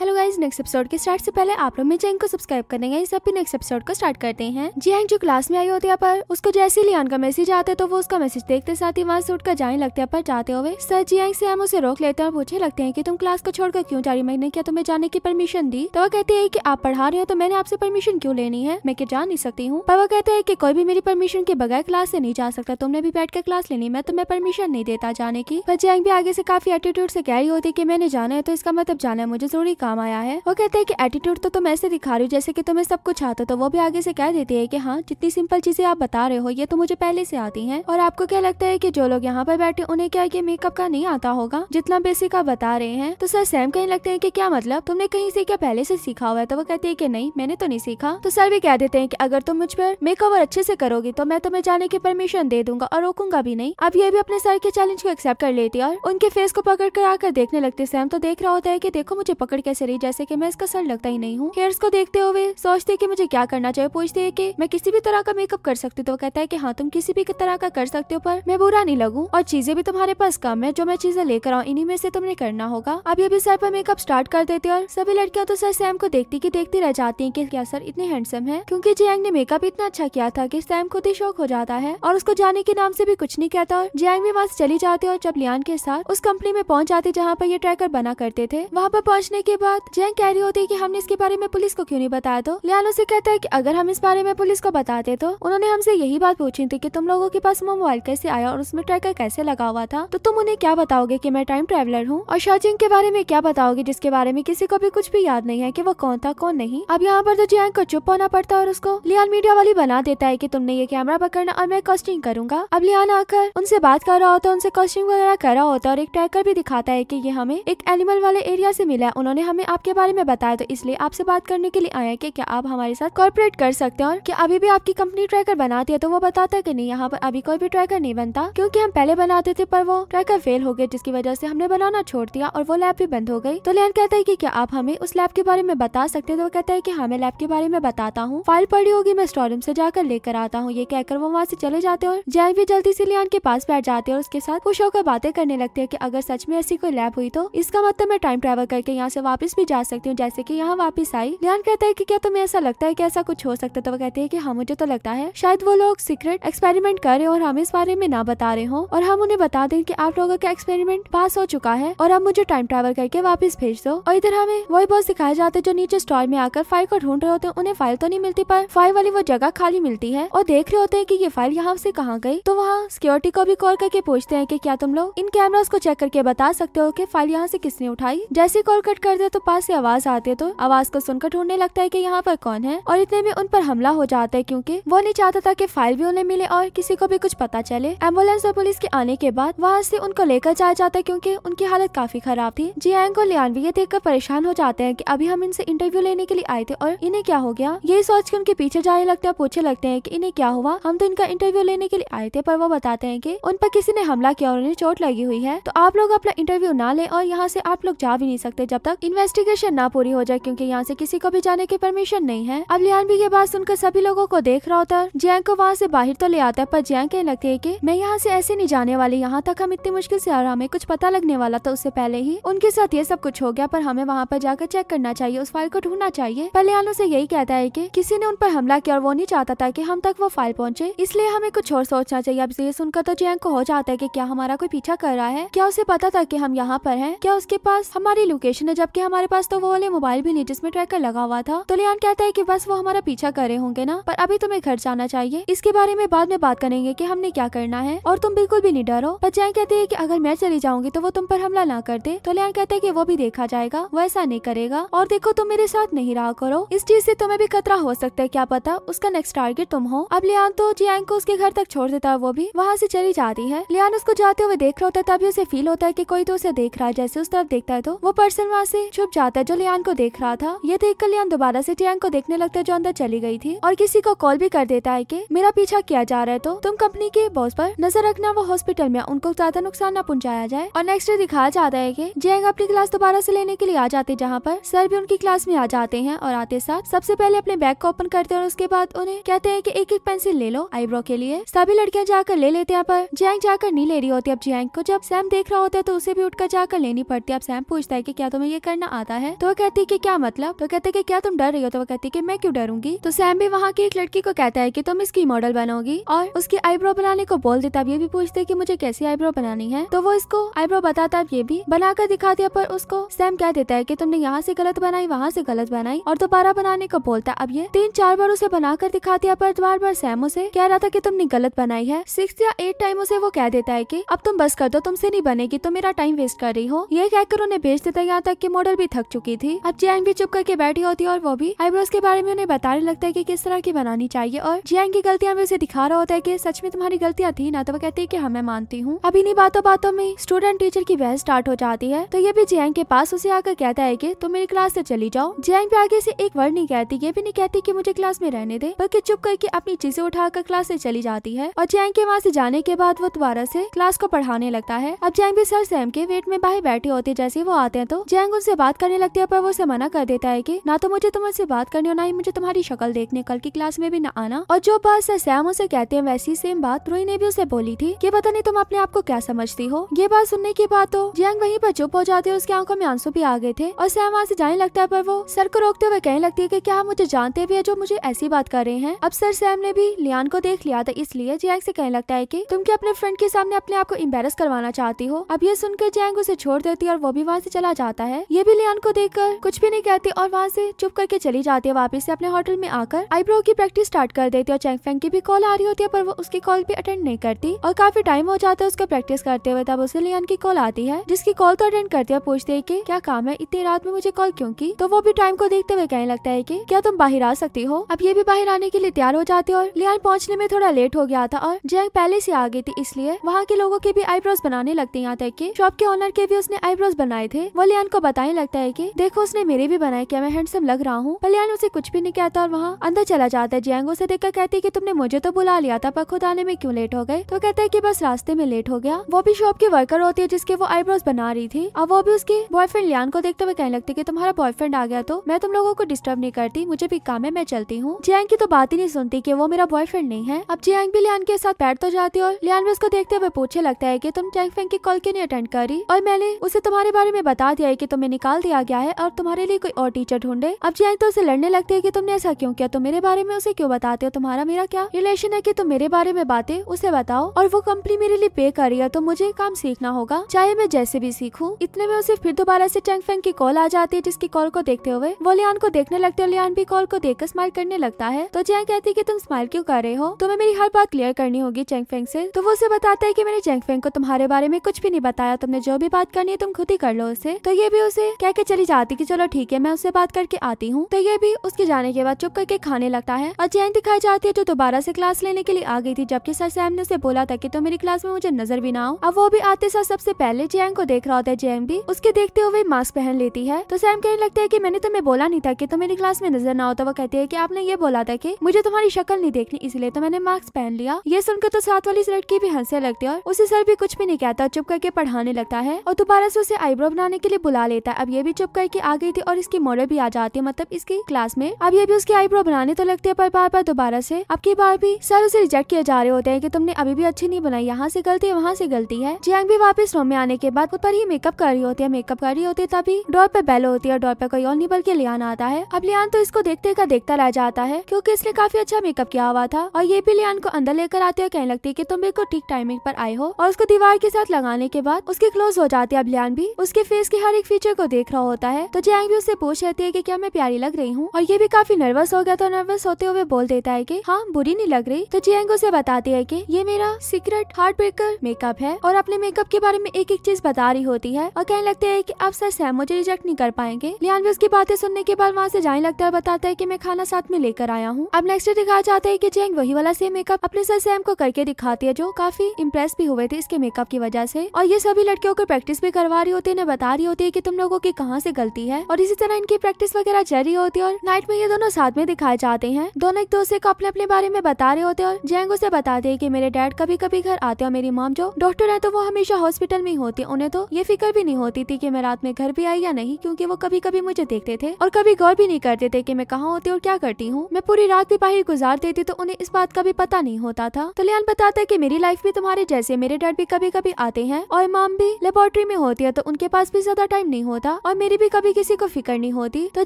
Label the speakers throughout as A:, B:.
A: hello guys next episode के start से पहले आप लोग मेरे चैनल को सब्सक्राइब करने गए सभी नेक्स्ट एपिसोड को स्टार्ट करते हैं जियांग हाँ, जो क्लास में आई होती है पर उसको जैसे ही लियान का मैसेज आता है तो वो उसका मैसेज देखते साथ ही वहाँ से उठकर जाने लगते हैं पर जाते हुए सर जियांग से हम उसे रोक लेते हैं और पूछे लगते हैं की तुम क्लास को छोड़कर क्यों चार महीने क्या तुम्हें जाने की परमिशन दी तो वो कहते है की आप पढ़ा रहे हो तो मैंने आपसे परमिशन क्यों लेनी है मैं क्या जा नहीं सकती हूँ पर वो कहते हैं की कोई भी मेरी परमिशन के बगैर क्लास से नहीं जा सकता तुमने भी बैठ कर क्लास लेनी मैं तुम्हें परमिशन नहीं देता जाने की पर जियांग भी आगे से काफी एटीट्यूड से कह रही होती है की मैंने जाना है तो इसका मतलब जाना है मुझे जरूरी काम आया है वो कहते हैं कि एटीट्यूड तो तुम ऐसे दिखा रही हो जैसे कि तुम्हें सब कुछ आता तो वो भी आगे से कह देती है कि हाँ जितनी सिंपल चीजें आप बता रहे हो ये तो मुझे पहले से आती है और आपको क्या लगता है की जो लोग यहाँ पर बैठे उन्हें क्या ये मेकअप का नहीं आता होगा जितना बेसिक आप बता रहे हैं तो सर सैम कहीं लगते हैं की क्या मतलब तुमने कहीं से क्या पहले से सीखा हुआ है तो वो कहती है की नहीं मैंने तो नहीं सीखा तो सर भी कह देते हैं की अगर तुम मुझ पर मेकअप अच्छे से करोगी तो मैं तुम्हें जाने की परमिशन दे दूंगा और रोकूंगा भी नहीं अब ये भी अपने सर के चैलेंज को एक्सेप्ट कर लेती है और उनके फेस को पकड़ कर आकर देखने लगते सैम तो देख रहा होता है की देखो मुझे पकड़ कैसे ऐसे रही जैसे की मैं इसका सर लगता ही नहीं हूँ हेयर्स को देखते हुए सोचते की मुझे क्या करना चाहिए पूछते है की मैं किसी भी तरह का मेकअप कर सकती तो कहता है की हाँ तुम किसी भी तरह का कर सकते हो पर मैं बुरा नहीं लगू और चीजें भी तुम्हारे पास कम है जो मैं चीजें लेकर आऊँ इन्हीं में से तुमने करना होगा अब ये भी सर पर मेकअप स्टार्ट कर देते और सभी लड़कियाँ तो सर सैम को देखती की देखती रह जाती है की क्या सर इतने हैंडसम है क्यूँकी जियांग ने मेकअप इतना अच्छा किया था की सैम खुद ही शौक हो जाता है और उसको जाने के नाम से भी कुछ नहीं कहता और जियांग भी वहाँ से चली जाती और जब लियान के साथ उस कंपनी में पहुँच जाती जहाँ पर ये ट्रैकर बना करते थे वहाँ पर पहुँचने के बाद बाद जैन कह रही होती है की हमने इसके बारे में पुलिस को क्यों नहीं बताया तो लियानो ऐसी कहता है की अगर हम इस बारे में पुलिस को बताते तो उन्होंने हमसे यही बात पूछी थी की तुम लोगों के पास मोबाइल कैसे आया और उसमें ट्रैकर कैसे लगा हुआ था तो तुम उन्हें क्या बताओगे की मैं टाइम ट्रेवलर हूँ और शाहजिंग के बारे में क्या बताओगे जिसके बारे में किसी को भी कुछ भी याद नहीं है की वो कौन था कौन नहीं अब यहाँ पर तो जैन को चुप होना पड़ता है और उसको लियान मीडिया वाली बना देता है की तुमने ये कैमरा पकड़ना और मैं कॉस्टिंग करूंगा अब लियान आकर उनसे बात कर रहा होता है उनसे कॉस्टिंग वगैरह कर रहा होता है और एक ट्रैकर भी दिखाता है की ये हमें एक एनिमल वाले एरिया से मिला है उन्होंने हमें आपके बारे में बताया तो इसलिए आपसे बात करने के लिए आए कि क्या आप हमारे साथ कॉर्पोरेट कर सकते हैं और क्या अभी भी आपकी कंपनी ट्रैकर बनाती है तो वो बताता है कि नहीं यहाँ पर अभी कोई भी ट्रैकर नहीं बनता क्योंकि हम पहले बनाते थे पर वो ट्रैकर फेल हो गए जिसकी वजह से हमने बनाना छोड़ दिया और वो लैब भी बंद हो गई तो लेन कहता है की क्या आप हमें उस लैब के बारे में बता सकते हैं तो वो कहता है की हमें लैब के बारे में बताता हूँ फाइल पड़ी होगी मैं स्टोर रूम से जाकर लेकर आता हूँ ये कहकर वो वहाँ से चले जाते हैं और जैन भी जल्दी से लियान के पास बैठ जाते हैं और उसके साथ खुश होकर बातें करने लगते है की अगर सच में ऐसी कोई लैब हुई तो इसका मतलब मैं टाइम ट्रेवल करके यहाँ से वापस वापस भी जा सकती हूँ जैसे की यहाँ वापस आई लियान कहता है की क्या तुम्हें ऐसा लगता है की ऐसा कुछ हो सकता है तो वो कहती है की हाँ मुझे तो लगता है शायद वो लोग सीक्रेट एक्सपेरिमेंट करे और हम इस बारे में ना बता रहे हो और हम उन्हें बता दें की आप लोगों का एक्सपेरिमेंट पास हो चुका है और अब मुझे टाइम ट्रेवल करके वापस भेज दो और इधर हमें वही बॉस दिखाए जाते जो नीचे स्टॉल में आकर फाइल को ढूंढ रहे होते हैं उन्हें फाइल तो नहीं मिलती पर फाइल वाली वो जगह खाली मिलती है और देख रहे होते हैं कि ये फाइल यहाँ से कहाँ गई तो वहाँ सिक्योरिटी को भी कॉल करके पूछते हैं कि क्या तुम लोग इन कैमरास को चेक करके बता सकते हो कि फाइल यहाँ से किसने उठाई जैसे कॉल कट कर दे इधर तो पास से आवाज आती है तो आवाज को सुनकर ढूंढने लगता है की यहाँ पर कौन है और इतने में उन पर हमला हो जाता है क्यूँकी वो नहीं चाहता था की फाइल भी उन्हें मिले और किसी को भी कुछ पता चले एम्बुलेंस और पुलिस के आने के बाद वहाँ से उनको लेकर जाया जाता है क्यूँकी उनकी हालत काफी खराब थी जियांग और लियानवी ये देख परेशान हो जाते हैं की अभी हम इनसे इंटरव्यू लेने के लिए आए थे और इन्हें क्या हो गया ये सोच के उनके पीछे जाने लगते हैं पूछे लगते हैं की इन्हें क्या हुआ हम तो इनका इंटरव्यू लेने के लिए आए थे पर वो बताते हैं की उन पर किसी ने हमला किया और उन्हें चोट लगी हुई है तो आप लोग अपना इंटरव्यू ना ले और यहाँ से आप लोग जा भी नहीं सकते जब तक इन इन्वेस्टिगेशन ना पूरी हो जाए क्योंकि यहाँ से किसी को भी जाने की परमिशन नहीं है अब लियान भी ये बात सुनकर सभी लोगों को देख रहा होता है जैंग को वहाँ से बाहर तो ले आता है पर जैंग कहने लगती है की मैं यहाँ से ऐसे नहीं जाने वाली यहाँ तक हम इतनी मुश्किल से रहा हमें कुछ पता लगने वाला था तो उससे पहले ही उनके साथ ये सब कुछ हो गया पर हमें वहाँ पर जाकर चेक करना चाहिए उस फाइल को ढूंढना चाहिए पर लियान उसे यही कहता है की कि किसी ने उन पर हमला किया और वो नहीं चाहता था की हम तक वो फाइल पहुँचे इसलिए हमें कुछ और सोचना चाहिए अब ये सुनकर तो जैंग को हो जाता है की क्या हमारा कोई पीछा कर रहा है क्या उसे पता था की हम यहाँ पर है क्या उसके पास हमारी लोकेशन है जबकि हमारे पास तो वो वाले मोबाइल भी नहीं जिसमें ट्रैकर लगा हुआ था तो लियान कहता है की बस वो हमारा पीछा करे होंगे ना पर अभी तुम्हें घर जाना चाहिए इसके बारे में बाद में बात करेंगे की हमने क्या करना है और तुम बिल्कुल भी नहीं डरो जैन कहती है की अगर मैं चली जाऊंगी तो वो तुम पर हमला ना करते तो लियान कहता है की वो भी देखा जाएगा वो ऐसा नहीं करेगा और देखो तुम मेरे साथ नहीं रहा करो इस चीज से तुम्हें भी खतरा हो सकता है क्या पता उसका नेक्स्ट टारगेट तुम हो अब लियान तो जियान को उसके घर तक छोड़ देता है वो भी वहाँ से चली जाती है लियान उसको जाते हुए देख रहा होता है तभी उसे फील होता है की कोई तो उसे देख रहा है जैसे उस तरफ देखता है तो वो पर्सन वहाँ से छुप जाता है जो लियान को देख रहा था ये देख कर लियान दोबारा से टियांग को देखने लगता है जो अंदर चली गई थी और किसी को कॉल भी कर देता है की मेरा पीछा किया जा रहा है तो तुम कंपनी के बॉस पर नजर रखना वो हॉस्पिटल में उनको ज्यादा नुकसान न पहुँचाया जाए और नेक्स्ट डे दिखाया जाता है की जैंग अपनी क्लास दोबारा ऐसी लेने के लिए आ जाते जहाँ पर सर भी उनकी क्लास में आ जाते हैं और आते साथ सबसे पहले अपने बैग को ओपन करते हैं और उसके बाद उन्हें कहते हैं कि एक एक पेंसिल ले लो आईब्रो के लिए सभी लड़कियां जाकर ले लेते हैं पर जैंग जाकर नहीं ले रही होती अब जैंग को जब सैम देख रहा होता है तो उसे भी उठकर जाकर लेनी पड़ती है अब सैम पूछता है की क्या तुम्हें ये करना ना आता है तो वो कहती है की क्या मतलब तो कहते की क्या तुम डर रही हो तो वो कहती है की मैं क्यूँ डरूंगी तो सैम भी वहाँ की एक लड़की को कहता है की तुम इसकी मॉडल बनोगी और उसकी आईब्रो बनाने को बोल देता अब ये भी पूछते की मुझे कैसी आईब्रो बनानी है तो वो इसको आईब्रो बताता अब ये भी बनाकर दिखा दिया पर उसको सैम कह देता है की तुमने यहाँ से गलत बनाई वहाँ से गलत बनाई और दोबारा बनाने को बोलता अब ये तीन चार बार उसे बनाकर दिखा दिया पर बार बार सैम उसे कह रहा था की तुमने गलत बनाई है सिक्स या एट टाइम उसे वो कह देता है की अब तुम बस कर दो तुमसे नहीं बनेगी तुम मेरा टाइम वेस्ट कर रही हो ये कहकर उन्हें भेज देता है यहाँ तक की मॉडल भी थक चुकी थी अब जियांग भी चुप करके बैठी होती है और वो भी आईब्रोज के बारे में उन्हें बताने लगता है की कि किस तरह की बनानी चाहिए और जियांग की गलतियाँ भी उसे दिखा रहा होता है की सच में तुम्हारी गलतियाँ थी ना तो वो कहती है की हमें हाँ, मानती हूँ अब इन्हीं बातों बातों में स्टूडेंट टीचर की बहस स्टार्ट हो जाती है तो ये भी जियांग के पास उसे आकर कहता है की तुम मेरी क्लास ऐसी चली जाओ जियांग भी आगे ऐसी एक वर्ड नहीं कहती ये भी नहीं कहती की मुझे क्लास में रहने दे बल्कि चुप करके अपनी चीजें उठाकर क्लास ऐसी चली जाती है और जियांग के वहाँ ऐसी जाने के बाद वो दोबारा ऐसी क्लास को पढ़ाने लगता है अब जियांग भी सर सैम के वेट में बाहर बैठी होती है जैसे वो आते हैं तो जियांग उनसे बात करने लगती है पर वो उसे मना कर देता है कि ना तो मुझे ऐसी बात करनी और ना ही मुझे तुम्हारी शक्ल देखने कल की क्लास में भी ना आना और जो बात सैम उसे कहते हैं वैसी सेम बात रोई ने भी उसे बोली थी ये पता नहीं तुम अपने आप को क्या समझती हो ये बात सुनने की बात हो जियांग वहीं पर चुप हो जाते हैं उसकी आंखों में आंसू भी आ गए थे और सैम वहाँ से जाने लगता है पर वो सर को रोकते हुए कहने लगती है की क्या मुझे जानते भी है जो मुझे ऐसी बात कर रहे हैं अब सर सैम ने भी लियान को देख लिया था इसलिए जियांग से कहने लगता है की तुम क्या अपने फ्रेंड के सामने अपने आप को एम्बेरस करवाना चाहती हो अब ये सुनकर जियांग उसे छोड़ देती है और वो भी वहाँ से चला जाता है ये भी लियान को देखकर कुछ भी नहीं कहती और वहाँ से चुप करके चली जाती है वापस से अपने होटल में आकर आईब्रो की प्रैक्टिस स्टार्ट कर देती है और चैंग फैंग की भी कॉल आ रही होती है पर वो उसकी कॉल भी अटेंड नहीं करती और काफी टाइम हो जाता है उसका प्रैक्टिस करते हुए तब उसे लियान की कॉल आती है जिसकी कॉल तो अटेंड करती है पूछते है की क्या काम है इतनी रात में मुझे कॉल क्यों की तो वो भी टाइम को देखते हुए कहने लगता है की क्या तुम बाहर आ सकती हो अब ये भी बाहर आने के लिए तैयार हो जाते और लियन पहुँचने में थोड़ा लेट हो गया था और जैंग पहले से आ गई थी इसलिए वहाँ के लोगों के भी आईब्रोज बनाने लगते यहाँ तक की शॉप के ऑनर के भी उसने आईब्रोज बनाए थे वो लियन को बताए लगता है की देखो उसने मेरे भी बनाए क्या मैं हैंडसम लग रहा हूँ कल्याण उसे कुछ भी नहीं कहता और वहाँ अंदर चला जाता है जियांगो उसे देखकर कहती है की तुमने मुझे तो बुला लिया था पर खुद आने में क्यों लेट हो गए तो कहता है की बस रास्ते में लेट हो गया वो भी शॉप की वर्कर होती है जिसके वो आईब्रोज बना रही थी और वो भी उसके बॉयफ्रेंड लियान को देखते हुए कहने लगती की तुम्हारा बॉयफ्रेंड आ गया तो मैं तुम लोगों को डिस्टर्ब नहीं करती मुझे भी काम है मैं चलती हूँ जियांग की तो बात ही नहीं सुनती की वो मेरा बॉयफ्रेंड नहीं है अब जियांग भी लियान के साथ बैठ तो जाती है और लियान भी उसको देखते हुए पूछे लगता है की तुम चैंग फेंग की कॉल क्यों नहीं अटेंड करी और मैंने उसे तुम्हारे बारे में बता दिया है की तुम्हें निकाल दिया गया है और तुम्हारे लिए कोई और टीचर ढूंढे अब जियांग तो उसे लड़ने लगते है की तुमने ऐसा क्यों किया तुम मेरे बारे में उसे क्यों बताते हो तुम्हारा मेरा क्या रिलेशन है की तुम मेरे बारे में बातें उसे बताओ और वो कंपनी मेरे लिए पे कर रही है तो मुझे काम सीखना होगा चाहे मैं जैसे भी सीखूँ इतने में उसे फिर दोबारा ऐसी चैंग फैंग की कॉल आ जाती है जिसकी कॉल को देखते हुए वो लियान को देखने लगते है लियान भी कॉल को देखकर स्माइल करने लगता है तो जैंग कहती है की तुम स्माइल क्यों कर रहे हो तुम्हें मेरी हर बात क्लियर करनी होगी चैंग फेंग से तो वो उसे बताता है की मैंने चैंग फेंग को तुम्हारे बारे में कुछ भी नहीं बताया तुमने जो भी बात करनी है तुम खुद ही कर लो उसे तो ये भी उसे कह के चली जाती कि चलो ठीक है मैं उससे बात करके आती हूँ तो ये भी उसके जाने के बाद चुप करके खाने लगता है और जैन दिखाई जाती है जो दोबारा से क्लास लेने के लिए आ गई थी जबकि सर सैम ने उसे बोला था की तुम तो मेरी क्लास में मुझे नजर भी ना हो अब वो भी आते सर सबसे पहले जैन को देख रहा होता है जैन भी उसके देखते हुए मास्क पहन लेती है तो सैम कहने लगता है की मैंने तुम्हें बोला नहीं था की तुम मेरी क्लास में नजर ना हो तो वो कहती है की आपने ये बोला था की मुझे तुम्हारी शक्ल नहीं देखनी इसलिए तो मैंने मास्क पहन लिया ये सुनकर तो साथ वाली लड़की भी हंसने लगती है और उसे सर भी कुछ भी नहीं कहता चुप करके पढ़ाने लगता है और दोबारा से उसे आईब्रो बनाने के लिए बुला लेता है अब ये भी चुप करके आ गई थी और इसकी मॉडल भी आ जाती है मतलब इसकी क्लास में अब ये भी उसकी आईब्रो बनाने तो लगती है पर बार बार दोबारा से अब की बार भी सर उसे रिजेक्ट किए जा रहे होते हैं की तुमने अभी भी अच्छी नहीं बनाई यहाँ से गलती है वहाँ से गलती है जियांग भी वापस रूम में आने के बाद खुद पर ही मेकअप कर रही होती है मेकअप कर रही होती है तभी डोर पे बैल होती है और डोर पे कोई और नहीं बल्कि लियान आता है अब लियान तो इसको देखते का देखता रह जाता है क्योंकि इसने काफी अच्छा मेकअप किया हुआ था और ये भी लियान को अंदर लेकर आते और कहने लगती है की तुम बिल्कुल ठीक टाइमिंग पर आए हो और उसको दीवार के साथ लगाने के बाद उसके क्लोज हो जाती है अब लियान भी उसके फेस के हर एक फीचर को देख रहा होता है तो जैंग भी उससे पूछ रहती है की क्या मैं प्यारी लग रही हूँ और ये भी काफी नर्वस हो गया था तो नर्वस होते हुए बोल देता है की हाँ बुरी नहीं लग रही तो जैंग उसे बताती है की ये मेरा सीक्रेट हार्ट ब्रेकर मेकअप है और अपने मेकअप के बारे में एक एक चीज बता रही होती है और कहने लगते है की अब सर सैम मुझे रिजेक्ट नहीं कर पाएंगे लियान भी उसकी बातें सुनने के बाद वहाँ से जाने लगता है बताता है की मैं खाना साथ में लेकर आया हूँ अब नेक्स्ट डे दिखाया जाता है की जैंग वही वाला सेम मेकअप अपने सर सैम को करके दिखाती है जो काफी इम्प्रेस भी हुए थे इसके मेकअप की वजह से और ये सभी लड़कियों को प्रैक्टिस भी करवा रही होती है बता रही होती है की तुम लोगों की कहाँ से गलती है और इसी तरह इनकी प्रैक्टिस वगैरह जारी होती है और नाइट में ये दोनों साथ में दिखाए जाते हैं दोनों एक दूसरे को अपने अपने बारे में बता रहे होते और जैंग उसे बताते है की मेरे डैड कभी कभी घर आते और मेरी मॉम जो डॉक्टर है तो वो हमेशा हॉस्पिटल में होती उन्हें तो ये फिक्र भी नहीं होती थी की मैं रात में घर भी आई या नहीं क्यूँकी वो कभी कभी मुझे देखते थे और कभी गौर भी नहीं करते थे की मैं कहाँ होती और क्या करती हूँ मैं पूरी रात भी बाहर गुजार देती तो उन्हें इस बात का भी पता नहीं होता था तो लियान बताता है की मेरी लाइफ भी तुम्हारे जैसे मेरे डैड भी कभी कभी आते हैं और माम भी लेबोरेटरी में होती है तो उनके पास भी ज्यादा टाइम नहीं होता और मेरी भी कभी किसी को फिक्र नहीं होती तो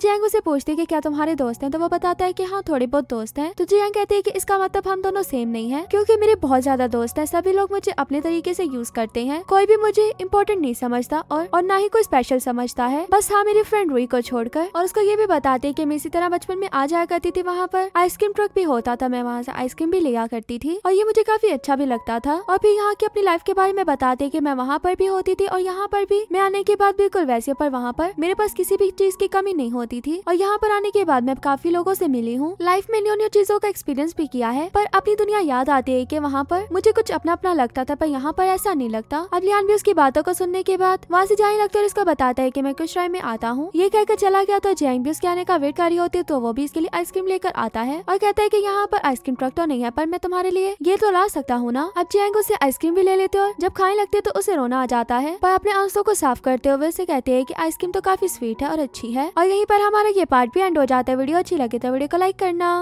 A: जैंग उसे पूछती की क्या तुम्हारे दोस्त है तो वो बताता है की हाँ थोड़े बहुत दोस्त है तो जैंग कहती है की इसका मतलब हम दोनों सेम नहीं है क्यूँकी मेरे बहुत ज्यादा दोस्त है सभी लोग मुझे अपने तरीके से यूज करते हैं कोई भी मुझे इम्पोर्टेंट नहीं समझता और और ना ही कोई स्पेशल समझता है बस हाँ मेरी फ्रेंड रुई को छोड़कर और उसको ये भी बताते हैं कि मैं इसी तरह बचपन में आ जाया करती थी वहाँ पर आइसक्रीम ट्रक भी होता था मैं वहाँ से आइसक्रीम भी लिया करती थी और ये मुझे काफी अच्छा भी लगता था और फिर यहाँ की अपनी लाइफ के बारे में बताते की मैं वहाँ पर भी होती थी और यहाँ पर भी मैं आने के बाद बिल्कुल वैसे पर वहाँ पर मेरे पास किसी भी चीज की कमी नहीं होती थी और यहाँ पर आने के बाद मैं काफी लोगों से मिली हूँ लाइफ में न्यू न्यू चीजों का एक्सपीरियंस भी किया है पर अपनी दुनिया याद आती है की वहाँ पर मुझे कुछ अपना अपना लगता था पर यहाँ पर ऐसा नहीं लगता अभियान भी उसकी बातों को सुनने के बाद वहाँ से जाने लगता है और इसको बताता है की मैं कुछ राय में आता हूँ ये कहकर चला गया तो जैंग भी उसके आने का वेट कर रही होती है तो वो भी इसके लिए आइसक्रीम लेकर आता है और कहता है की यहाँ पर आइसक्रीम ट्रक तो नहीं है पर मैं तुम्हारे लिए ये तो ला सकता हूँ ना अब जैंग उसे आइसक्रीम भी ले लेते और जब खाने लगते तो उसे रोना आ जाता है पर अपने आंसू को साफ करते हुए उसे कहते हैं कि आइसक्रीम तो काफी स्वीट है और अच्छी है और यहीं पर हमारा ये पार्ट भी एंड हो जाता है वीडियो अच्छी लगे तो वीडियो को लाइक करना